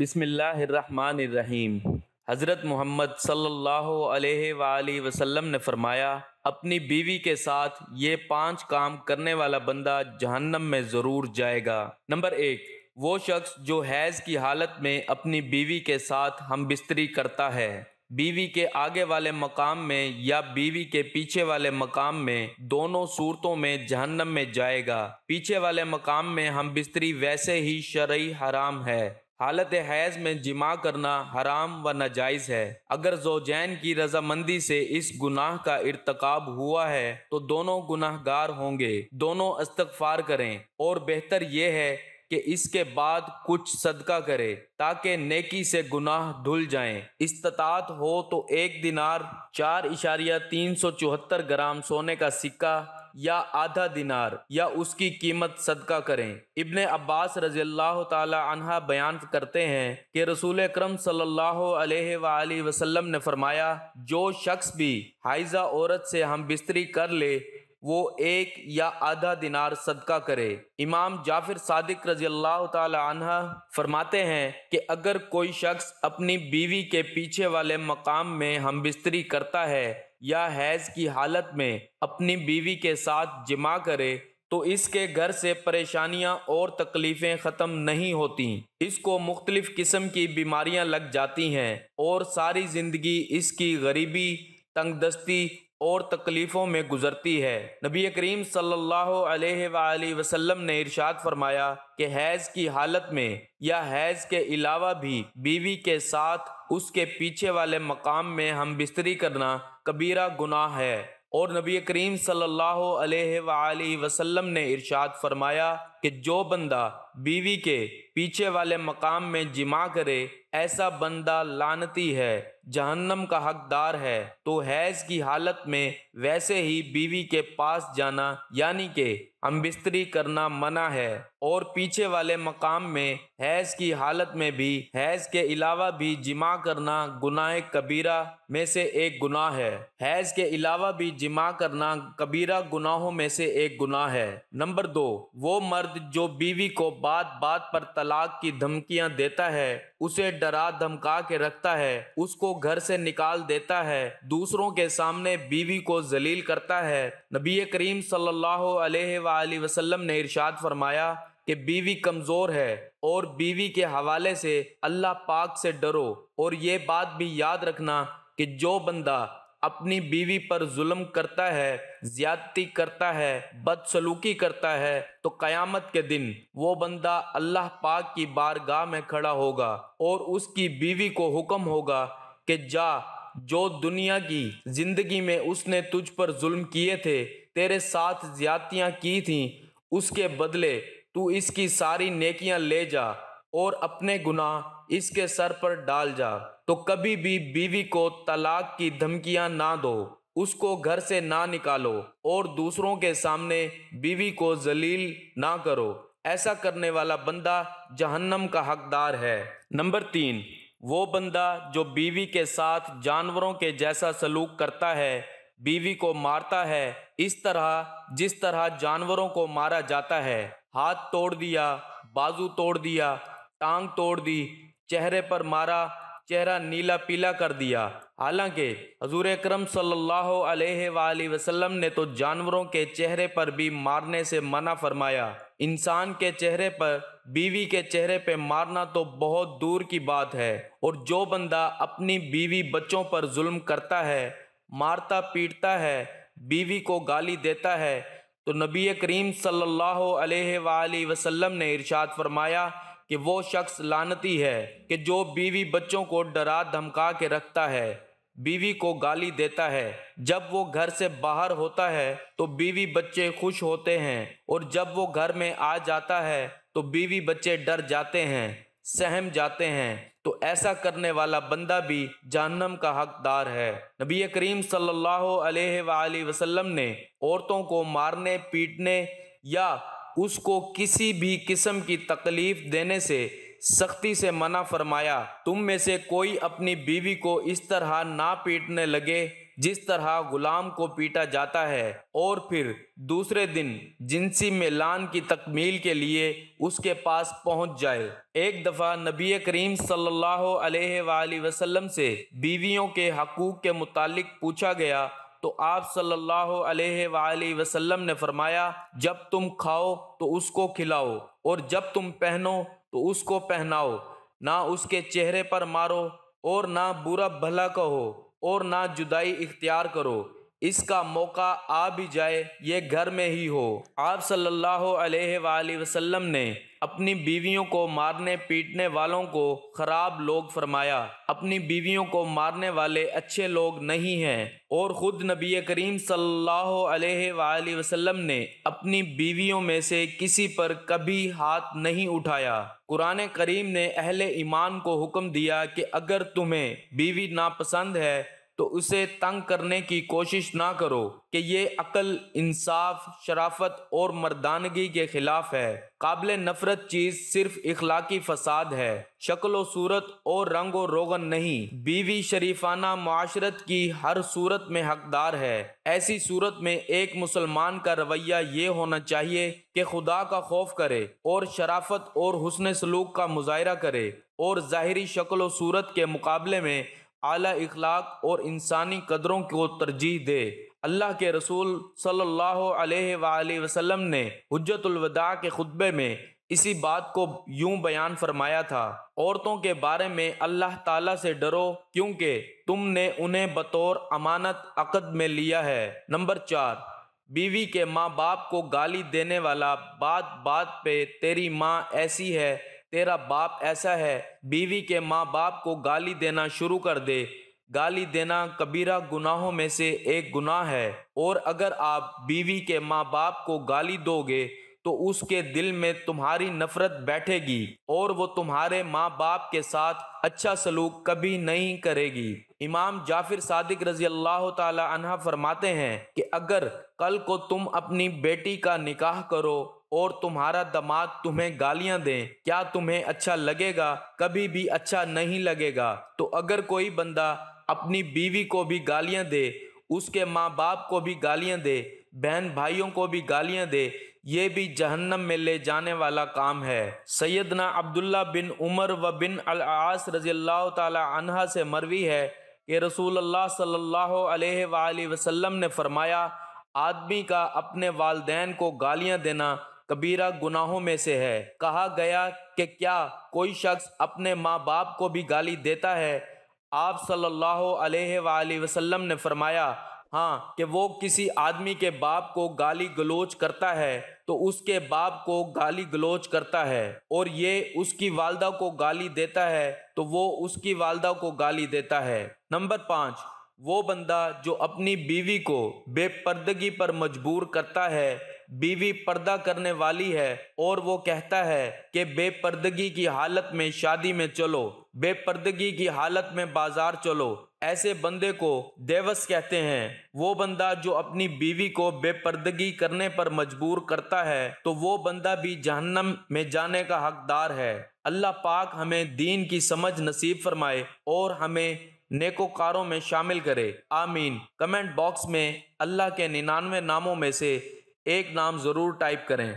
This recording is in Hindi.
बिसमीम हज़रत मोहम्मद सल्लल्लाहु अलैहि वसल्लम ने फरमाया अपनी बीवी के साथ ये पांच काम करने वाला बंदा जहन्नम में ज़रूर जाएगा नंबर एक वो शख्स जो हैज़ की हालत में अपनी बीवी के साथ हम बिस्तरी करता है बीवी के आगे वाले मकाम में या बीवी के पीछे वाले मकाम में दोनों सूरतों में जहन्नम में जाएगा पीछे वाले मकाम में हम बिस्तरी वैसे ही शरा हराम है हालत हैज़ में जिमा करना हराम व नाजायज़ है अगर जोजैन की रजामंदी से इस गुनाह का इरतकाब हुआ है तो दोनों गुनाहगार होंगे दोनों इस्तफार करें और बेहतर यह है कि इसके बाद कुछ सदका करे ताकि नेकी से गुनाह धुल जाएं इस्तात हो तो एक दिनार चार इशारिया तीन सौ चौहत्तर ग्राम सोने का सिक्का या आधा दिनार या उसकी कीमत सदका करें इबन अब्बास रजी अल्लाह तहा बयान करते हैं कि रसूल अक्रम वसलम ने फरमाया जो शख्स भी हाइजा औरत से हम बिस्तरी कर ले वो एक या आधा दिनार सदका करे इमाम जाफिर सादिक रजी अल्लाह तह फरमाते हैं कि अगर कोई शख्स अपनी बीवी के पीछे वाले मकाम में हम बिस्तरी करता है या हैज की हालत में अपनी बीवी के साथ जमा करे तो इसके घर से परेशानियां और तकलीफ़ें ख़त्म नहीं होती इसको मुख्तलिफ़ किस्म की बीमारियां लग जाती हैं और सारी ज़िंदगी इसकी गरीबी तंगदस्ती और तकलीफ़ों में गुजरती है नबी करीम सल्लल्लाहु अलैहि वसल्लम ने इरशाद फरमाया कि हैज़ की हालत में या हैज़ के अलावा भी बीवी के साथ उसके पीछे वाले मकाम में हम बिस्तरी करना कबीरा गुनाह है और नबी करीम सल्लल्लाहु अलैहि वसल्लम ने इरशाद फरमाया कि जो बंदा बीवी के पीछे वाले मकाम में जिमा करे ऐसा बंदा लानती है जहन्नम का हकदार है तो हैज़ की हालत में वैसे ही बीवी के पास जाना यानी के अम्बिस्त्री करना मना है और पीछे वाले मकाम में हैज की हालत में भी हैज के अलावा भी जिमा करना गुनाह कबीरा में से एक गुनाह है हैज के अलावा भी जिमा करना कबीरा गुनाहों में से एक गुनाह है नंबर दो वो मर्द जो बीवी को बात बात पर तलाक की धमकियां देता है उसे डरा धमका के रखता है उसको घर से निकाल देता है दूसरों के सामने बीवी को जलील करता है नबी करीम सल्लाम ने इरशाद फरमाया कि बीवी कमज़ोर है और बीवी के हवाले से अल्लाह पाक से डरो और ये बात भी याद रखना कि जो बंदा अपनी बीवी पर जुल्म करता है ज्यादती करता है बदसलूकी करता है तो कयामत के दिन वो बंदा अल्लाह पाक की बारगाह में खड़ा होगा और उसकी बीवी को हुक्म होगा कि जा जो दुनिया की जिंदगी में उसने तुझ पर जुल्म किए थे तेरे साथ ज्यादतियाँ की थीं उसके बदले तू इसकी सारी नेकियाँ ले जा और अपने गुनाह इसके सर पर डाल जा तो कभी भी बीवी को तलाक की धमकियां ना दो उसको घर से ना निकालो और दूसरों के सामने बीवी को जलील ना करो ऐसा करने वाला बंदा जहन्नम का हकदार है नंबर तीन वो बंदा जो बीवी के साथ जानवरों के जैसा सलूक करता है बीवी को मारता है इस तरह जिस तरह जानवरों को मारा जाता है हाथ तोड़ दिया बाजू तोड़ दिया टांग तोड़ दी चेहरे पर मारा चेहरा नीला पीला कर दिया हालांकि हजूर अक्रम सल्लल्लाहु वसल्लम ने तो जानवरों के चेहरे पर भी मारने से मना फरमाया इंसान के चेहरे पर बीवी के चेहरे पे मारना तो बहुत दूर की बात है और जो बंदा अपनी बीवी बच्चों पर जुल्म करता है मारता पीटता है बीवी को गाली देता है तो नबी करीम सल्लल्लाहु अलैहि वसल्लम ने इरशाद फरमाया कि वो शख्स लानती है कि जो बीवी बच्चों को डरा धमका के रखता है बीवी को गाली देता है जब वो घर से बाहर होता है तो बीवी बच्चे खुश होते हैं और जब वो घर में आ जाता है तो बीवी बच्चे डर जाते हैं सहम जाते हैं तो ऐसा करने वाला बंदा भी जहन्नम का हकदार है नबी करीम सल्लल्लाहु अलैहि वसल्लम ने औरतों को मारने पीटने या उसको किसी भी किस्म की तकलीफ देने से सख्ती से मना फरमाया तुम में से कोई अपनी बीवी को इस तरह ना पीटने लगे जिस तरह गुलाम को पीटा जाता है और फिर दूसरे दिन जिनसी मिलान की तकमील के लिए उसके पास पहुंच जाए एक दफ़ा नबी करीम सल्लल्लाहु अलैहि वसल्लम से बीवियों के हकूक़ के मुतालिक पूछा गया तो आप सल्लल्लाहु अलैहि वसल्लम ने फरमाया जब तुम खाओ तो उसको खिलाओ और जब तुम पहनो तो उसको पहनाओ ना उसके चेहरे पर मारो और ना बुरा भला कहो और ना जुदाई इख्तियार करो इसका मौका आ भी जाए ये घर में ही हो आप सल्लल्लाहु अलैहि वसल्लम ने अपनी बीवियों को मारने पीटने वालों को खराब लोग फरमाया अपनी बीवियों को मारने वाले अच्छे लोग नहीं हैं और ख़ुद नबी करीम सल्लल्लाहु अलैहि वसल्लम ने अपनी बीवियों में से किसी पर कभी हाथ नहीं उठाया कुरान करीम ने अहले ईमान को हुक्म दिया कि अगर तुम्हें बीवी नापसंद है तो उसे तंग करने की कोशिश ना करो कि ये अकल इंसाफ शराफत और मर्दानगी के खिलाफ है काबिल नफरत चीज सिर्फ इखलाकी फसाद है शक्ल सूरत और रंग और रोगन नहीं बीवी शरीफाना माशरत की हर सूरत में हकदार है ऐसी सूरत में एक मुसलमान का रवैया ये होना चाहिए कि खुदा का खौफ करे और शराफत और हुसन सलूक का मुजाहरा करे और ज़ाहरी शक्ल सूरत के मुकाबले में आला इखलाक और इंसानी कदरों को तरजीह दे अल्लाह के रसूल सल्लल्लाहु अलैहि वसल्लम ने हजतुलवदा के खुतबे में इसी बात को यूं बयान फरमाया था औरतों के बारे में अल्लाह ताला से डरो क्योंकि तुमने उन्हें बतौर अमानत अकद में लिया है नंबर चार बीवी के माँ बाप को गाली देने वाला बात बात पे तेरी माँ ऐसी है तेरा बाप ऐसा है बीवी के माँ बाप को गाली देना शुरू कर दे गाली देना कबीरा गुनाहों में से एक गुनाह है और अगर आप बीवी के माँ बाप को गाली दोगे तो उसके दिल में तुम्हारी नफरत बैठेगी और वो तुम्हारे माँ बाप के साथ अच्छा सलूक कभी नहीं करेगी इमाम जाफिर सादिक रजी अल्लाह तरमाते फरमाते हैं कि अगर कल को तुम अपनी बेटी का निकाह करो और तुम्हारा दमाग तुम्हें गालियां दें क्या तुम्हें अच्छा लगेगा कभी भी अच्छा नहीं लगेगा तो अगर कोई बंदा अपनी बीवी को भी गालियां दे उसके माँ बाप को भी गालियां दे बहन भाइयों को भी गालियां दे ये भी जहन्नम में ले जाने वाला काम है सैदना अब्दुल्ला बिन उमर व बिन अलास रजील्ला तहा से मरवी है कि रसूल अल्लाह सल्लल्लाहु ने फरमाया आदमी का अपने वालदेन को गालियां देना कबीरा गुनाहों में से है कहा गया कि क्या कोई शख्स अपने माँ बाप को भी गाली देता है आप सल्लल्लाहु अलैहि वसल्लम ने फरमाया हाँ कि वो किसी आदमी के बाप को गाली गलोच करता है तो उसके बाप को गाली गलोच करता है और ये उसकी वालदा को गाली देता है तो वो उसकी वालदा को गाली देता है नंबर पाँच वो बंदा जो अपनी बीवी को बेपर्दगी पर मजबूर करता है बीवी पर्दा करने वाली है और वो कहता है कि बेपर्दगी की हालत में शादी में चलो बेपर्दगी की हालत में बाजार चलो ऐसे बंदे को देवस कहते हैं वो बंदा जो अपनी बीवी को बेपर्दगी करने पर मजबूर करता है तो वो बंदा भी जहन्नम में जाने का हकदार है अल्लाह पाक हमें दीन की समझ नसीब फरमाए और हमें नेकोकारों में शामिल करे आमीन कमेंट बॉक्स में अल्लाह के निन्यानवे नामों में से एक नाम ज़रूर टाइप करें